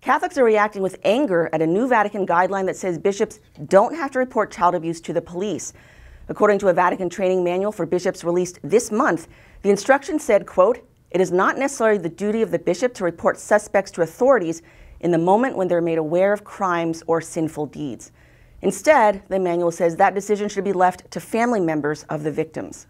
Catholics are reacting with anger at a new Vatican guideline that says bishops don't have to report child abuse to the police. According to a Vatican training manual for bishops released this month, the instruction said, quote, it is not necessarily the duty of the bishop to report suspects to authorities in the moment when they're made aware of crimes or sinful deeds. Instead, the manual says that decision should be left to family members of the victims.